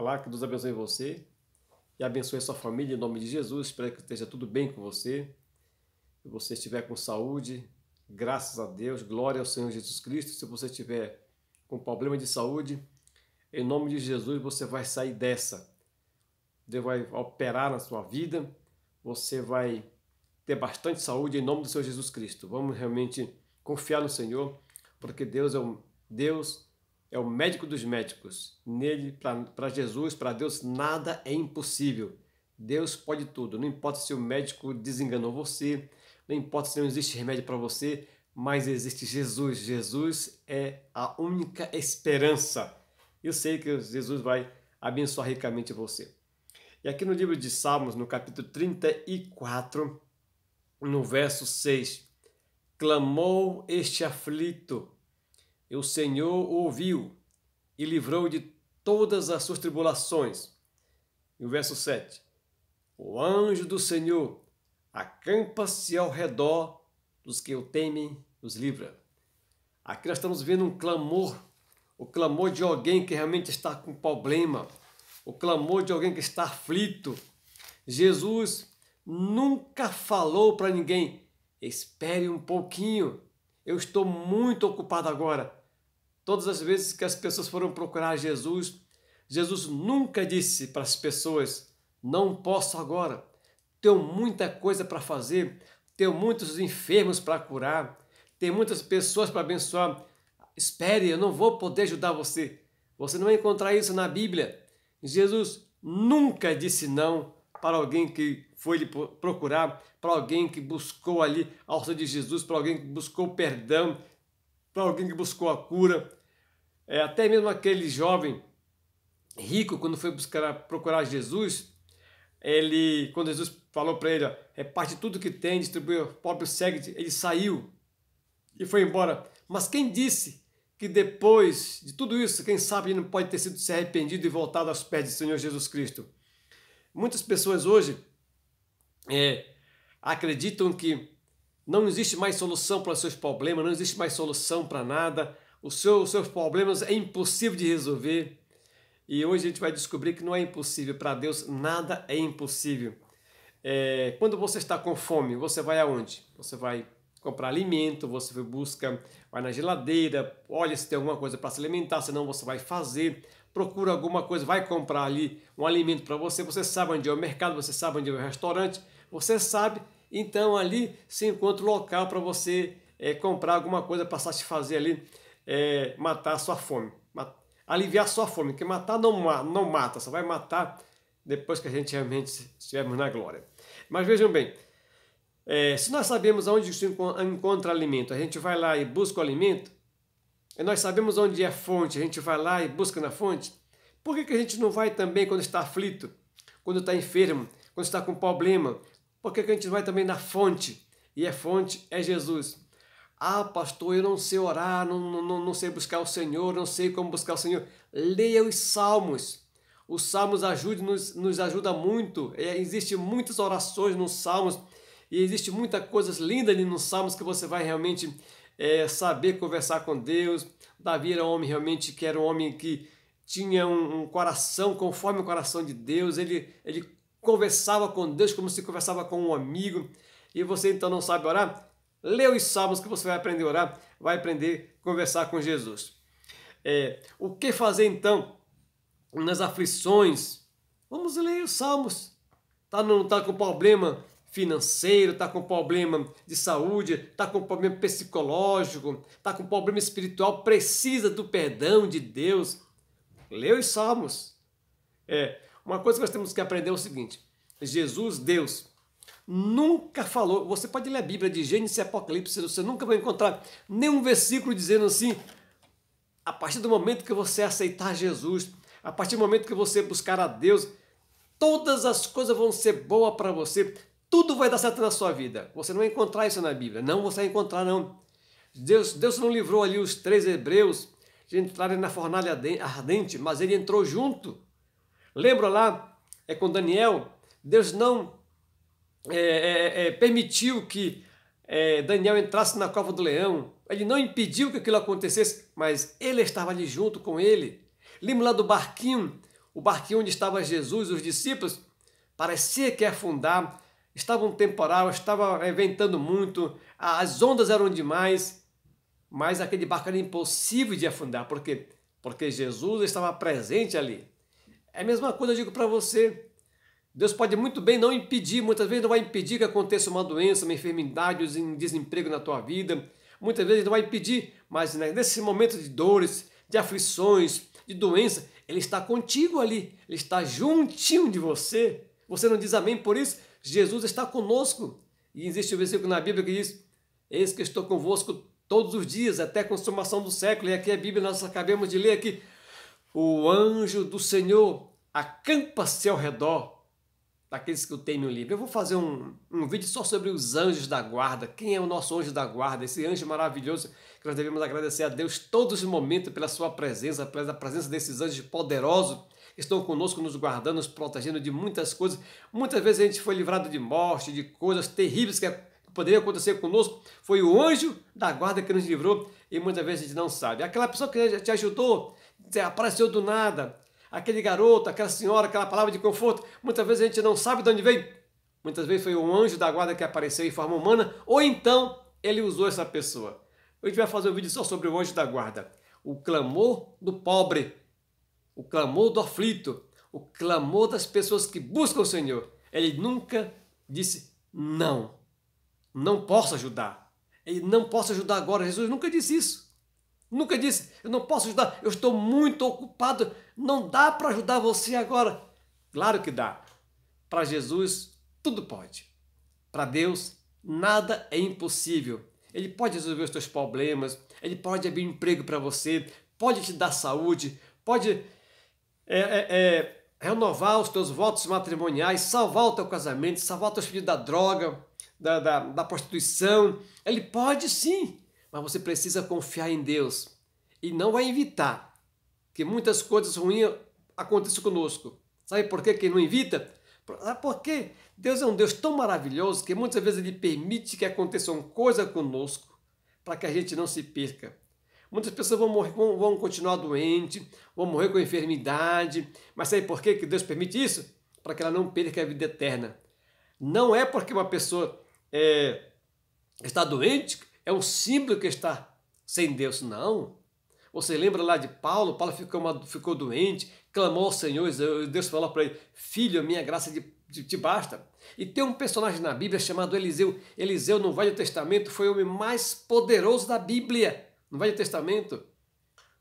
Olá, que Deus abençoe você e abençoe sua família em nome de Jesus. Espero que esteja tudo bem com você. Se você estiver com saúde, graças a Deus, glória ao Senhor Jesus Cristo. Se você estiver com problema de saúde, em nome de Jesus você vai sair dessa. Deus vai operar na sua vida, você vai ter bastante saúde em nome do Senhor Jesus Cristo. Vamos realmente confiar no Senhor, porque Deus é um Deus é o médico dos médicos. Nele, para Jesus, para Deus, nada é impossível. Deus pode tudo. Não importa se o médico desenganou você, não importa se não existe remédio para você, mas existe Jesus. Jesus é a única esperança. Eu sei que Jesus vai abençoar ricamente você. E aqui no livro de Salmos, no capítulo 34, no verso 6, clamou este aflito e o Senhor o ouviu e livrou de todas as suas tribulações. E o verso 7. O anjo do Senhor acampa-se ao redor dos que o temem, os livra. Aqui nós estamos vendo um clamor, o clamor de alguém que realmente está com problema, o clamor de alguém que está aflito. Jesus nunca falou para ninguém: espere um pouquinho, eu estou muito ocupado agora. Todas as vezes que as pessoas foram procurar Jesus, Jesus nunca disse para as pessoas: Não posso agora, tenho muita coisa para fazer, tenho muitos enfermos para curar, tenho muitas pessoas para abençoar. Espere, eu não vou poder ajudar você. Você não vai encontrar isso na Bíblia. Jesus nunca disse não para alguém que foi lhe procurar, para alguém que buscou ali a alça de Jesus, para alguém que buscou perdão, para alguém que buscou a cura. É, até mesmo aquele jovem rico, quando foi buscar, procurar Jesus, ele, quando Jesus falou para ele, reparte tudo que tem, distribui, o próprio segue, ele saiu e foi embora. Mas quem disse que depois de tudo isso, quem sabe ele não pode ter sido se arrependido e voltado aos pés do Senhor Jesus Cristo? Muitas pessoas hoje é, acreditam que não existe mais solução para os seus problemas, não existe mais solução para nada. Seu, os seus problemas é impossível de resolver. E hoje a gente vai descobrir que não é impossível. Para Deus, nada é impossível. É, quando você está com fome, você vai aonde? Você vai comprar alimento, você busca, vai na geladeira, olha se tem alguma coisa para se alimentar, senão você vai fazer, procura alguma coisa, vai comprar ali um alimento para você, você sabe onde é o mercado, você sabe onde é o restaurante, você sabe então ali se encontra o local para você é, comprar alguma coisa para satisfazer ali, é, matar a sua fome, aliviar a sua fome, porque matar não, não mata, só vai matar depois que a gente realmente estivermos na glória. Mas vejam bem, é, se nós sabemos onde se encontra alimento, a gente vai lá e busca o alimento, e nós sabemos onde é a fonte, a gente vai lá e busca na fonte, por que, que a gente não vai também quando está aflito, quando está enfermo, quando está com problema, por que, que a gente vai também na fonte? E a fonte é Jesus. Ah, pastor, eu não sei orar, não, não, não sei buscar o Senhor, não sei como buscar o Senhor. Leia os Salmos. Os Salmos ajude, nos, nos ajuda muito. É, Existem muitas orações nos Salmos e existe muita coisas linda ali nos Salmos que você vai realmente é, saber conversar com Deus. Davi era um homem realmente que era um homem que tinha um, um coração conforme o coração de Deus. Ele, ele conversava com Deus como se conversava com um amigo, e você então não sabe orar, lê os salmos que você vai aprender a orar, vai aprender a conversar com Jesus. É, o que fazer então nas aflições? Vamos ler os salmos. Tá, não está com problema financeiro, está com problema de saúde, está com problema psicológico, está com problema espiritual, precisa do perdão de Deus. Lê os salmos. É, uma coisa que nós temos que aprender é o seguinte: Jesus, Deus, nunca falou. Você pode ler a Bíblia de Gênesis e Apocalipse, você nunca vai encontrar nenhum versículo dizendo assim. A partir do momento que você aceitar Jesus, a partir do momento que você buscar a Deus, todas as coisas vão ser boas para você, tudo vai dar certo na sua vida. Você não vai encontrar isso na Bíblia, não você vai encontrar não. Deus, Deus não livrou ali os três hebreus de entrarem na fornalha ardente, mas ele entrou junto. Lembra lá é com Daniel? Deus não é, é, é permitiu que é, Daniel entrasse na cova do leão. Ele não impediu que aquilo acontecesse, mas ele estava ali junto com ele. Lembra lá do barquinho, o barquinho onde estava Jesus, e os discípulos? Parecia que ia afundar, estava um temporal, estava ventando muito, as ondas eram demais, mas aquele barco era impossível de afundar. Por quê? Porque Jesus estava presente ali. É a mesma coisa, eu digo para você. Deus pode muito bem não impedir, muitas vezes não vai impedir que aconteça uma doença, uma enfermidade, um desemprego na tua vida. Muitas vezes não vai impedir, mas nesse momento de dores, de aflições, de doença, Ele está contigo ali, Ele está juntinho de você. Você não diz amém por isso? Jesus está conosco. E existe um versículo na Bíblia que diz: Eis que estou convosco todos os dias, até a consumação do século. E aqui a Bíblia nós acabamos de ler aqui: o anjo do Senhor acampa-se ao redor daqueles que o temem o livre. Eu vou fazer um, um vídeo só sobre os anjos da guarda. Quem é o nosso anjo da guarda? Esse anjo maravilhoso que nós devemos agradecer a Deus todos os momentos pela sua presença, pela presença desses anjos poderosos que estão conosco, nos guardando, nos protegendo de muitas coisas. Muitas vezes a gente foi livrado de morte, de coisas terríveis que poderiam acontecer conosco. Foi o anjo da guarda que nos livrou e muitas vezes a gente não sabe. Aquela pessoa que te ajudou apareceu do nada. Aquele garoto, aquela senhora, aquela palavra de conforto. Muitas vezes a gente não sabe de onde veio. Muitas vezes foi um anjo da guarda que apareceu em forma humana, ou então ele usou essa pessoa. A gente vai fazer um vídeo só sobre o anjo da guarda. O clamor do pobre, o clamor do aflito, o clamor das pessoas que buscam o Senhor. Ele nunca disse não, não posso ajudar. Ele não posso ajudar agora. Jesus nunca disse isso. Nunca disse, eu não posso ajudar, eu estou muito ocupado, não dá para ajudar você agora. Claro que dá. Para Jesus, tudo pode. Para Deus, nada é impossível. Ele pode resolver os seus problemas, ele pode abrir emprego para você, pode te dar saúde, pode é, é, é, renovar os teus votos matrimoniais, salvar o teu casamento, salvar os teus filhos da droga, da, da, da prostituição. Ele pode sim. Mas você precisa confiar em Deus e não vai evitar que muitas coisas ruins aconteçam conosco. Sabe por que não evita? Porque Deus é um Deus tão maravilhoso que muitas vezes Ele permite que aconteça uma coisa conosco para que a gente não se perca. Muitas pessoas vão, morrer, vão, vão continuar doentes, vão morrer com enfermidade. Mas sabe por que Deus permite isso? Para que ela não perca a vida eterna. Não é porque uma pessoa é, está doente é um símbolo que está sem Deus, não. Você lembra lá de Paulo? Paulo ficou, uma, ficou doente, clamou ao Senhor, e Deus falou para ele: Filho, a minha graça de te basta. E tem um personagem na Bíblia chamado Eliseu. Eliseu, no Velho Testamento, foi o homem mais poderoso da Bíblia. No Velho Testamento.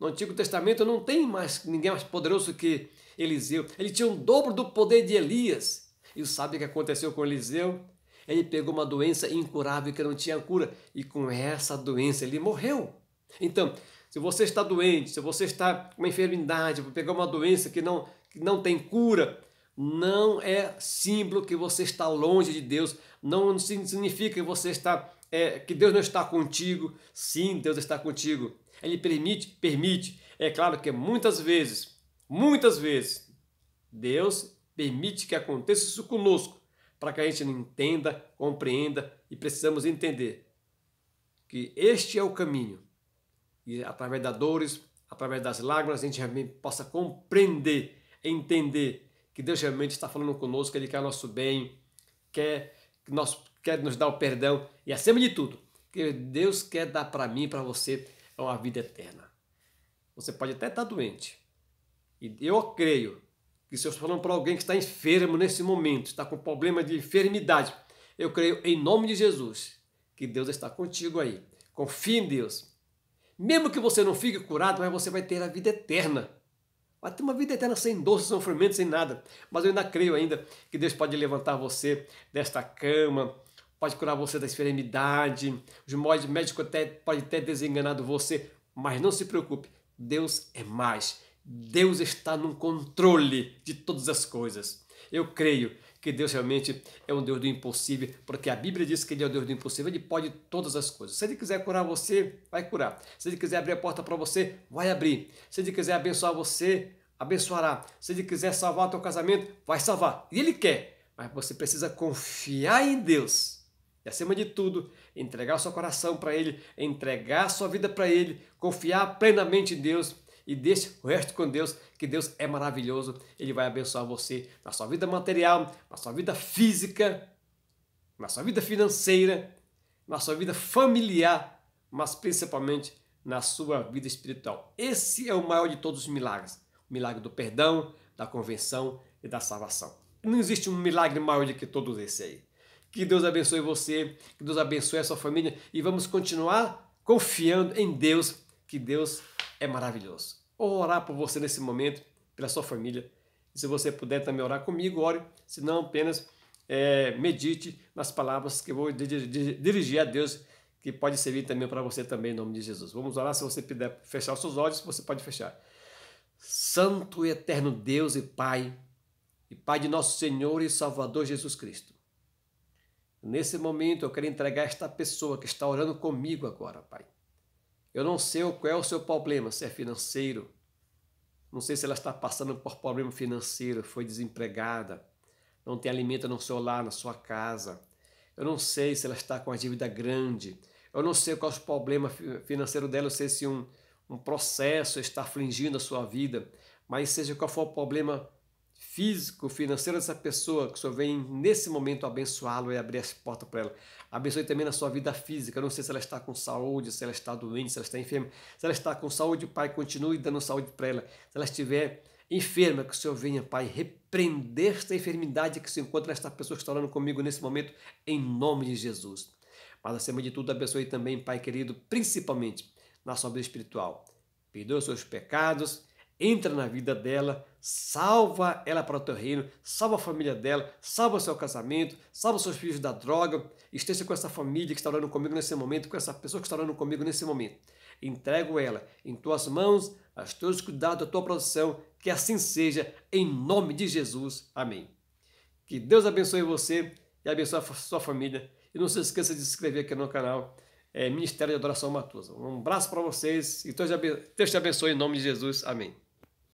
No Antigo Testamento não tem mais ninguém mais poderoso que Eliseu. Ele tinha o um dobro do poder de Elias. E sabe o que aconteceu com Eliseu? Ele pegou uma doença incurável que não tinha cura e com essa doença ele morreu. Então, se você está doente, se você está com uma enfermidade, pegou uma doença que não, que não tem cura, não é símbolo que você está longe de Deus, não significa que você está é, que Deus não está contigo. Sim, Deus está contigo. Ele permite, permite. É claro que muitas vezes, muitas vezes, Deus permite que aconteça isso conosco, para que a gente entenda, compreenda e precisamos entender que este é o caminho. E através das dores, através das lágrimas, a gente realmente possa compreender, entender que Deus realmente está falando conosco, que Ele quer o nosso bem, quer, que nós, quer nos dar o perdão e, acima de tudo, que Deus quer dar para mim e para você uma vida eterna. Você pode até estar doente. E eu creio se eu estou falando para alguém que está enfermo nesse momento, está com problema de enfermidade. Eu creio em nome de Jesus que Deus está contigo aí. Confie em Deus. Mesmo que você não fique curado, mas você vai ter a vida eterna. Vai ter uma vida eterna sem dor, sem sofrimento, sem nada. Mas eu ainda creio ainda que Deus pode levantar você desta cama, pode curar você da enfermidade. Os médicos até podem ter desenganado você, mas não se preocupe, Deus é mais. Deus está no controle de todas as coisas. Eu creio que Deus realmente é um Deus do impossível, porque a Bíblia diz que Ele é o Deus do impossível, Ele pode todas as coisas. Se Ele quiser curar você, vai curar. Se Ele quiser abrir a porta para você, vai abrir. Se Ele quiser abençoar você, abençoará. Se Ele quiser salvar o teu casamento, vai salvar. E Ele quer, mas você precisa confiar em Deus. E acima de tudo, entregar o seu coração para Ele, entregar a sua vida para Ele, confiar plenamente em Deus e deixe o resto com Deus, que Deus é maravilhoso, ele vai abençoar você na sua vida material, na sua vida física, na sua vida financeira, na sua vida familiar, mas principalmente na sua vida espiritual. Esse é o maior de todos os milagres, o milagre do perdão, da convenção e da salvação. Não existe um milagre maior do que todos esses aí. Que Deus abençoe você, que Deus abençoe a sua família e vamos continuar confiando em Deus, que Deus é maravilhoso. Vou orar por você nesse momento, pela sua família. E se você puder também orar comigo, ore. Se não, apenas é, medite nas palavras que eu vou dirigir a Deus, que pode servir também para você também, em nome de Jesus. Vamos orar. Se você puder fechar os seus olhos, você pode fechar. Santo e eterno Deus e Pai, e Pai de nosso Senhor e Salvador Jesus Cristo. Nesse momento eu quero entregar esta pessoa que está orando comigo agora, Pai. Eu não sei qual é o seu problema, se é financeiro. Não sei se ela está passando por problema financeiro, foi desempregada, não tem alimento no seu lar, na sua casa. Eu não sei se ela está com a dívida grande. Eu não sei qual é o problema financeiro dela, eu sei se um, um processo está afligindo a sua vida. Mas seja qual for o problema, físico, financeiro dessa pessoa, que o Senhor vem nesse momento abençoá-lo e abrir as portas para ela. Abençoe também na sua vida física. Eu não sei se ela está com saúde, se ela está doente, se ela está enferma. Se ela está com saúde, Pai, continue dando saúde para ela. Se ela estiver enferma, que o Senhor venha, Pai, repreender esta enfermidade que se encontra nesta pessoa que está orando comigo nesse momento, em nome de Jesus. Mas, acima de tudo, abençoe também, Pai querido, principalmente na sua vida espiritual. Perdoe os seus pecados entra na vida dela, salva ela para o teu reino, salva a família dela, salva o seu casamento, salva os seus filhos da droga, esteja com essa família que está orando comigo nesse momento, com essa pessoa que está orando comigo nesse momento. Entrego ela em tuas mãos, aos teus cuidados, a tua proteção, que assim seja, em nome de Jesus. Amém. Que Deus abençoe você e abençoe a sua família. E não se esqueça de se inscrever aqui no canal é, Ministério de Adoração Matusa. Um abraço para vocês e Deus te abençoe em nome de Jesus. Amém.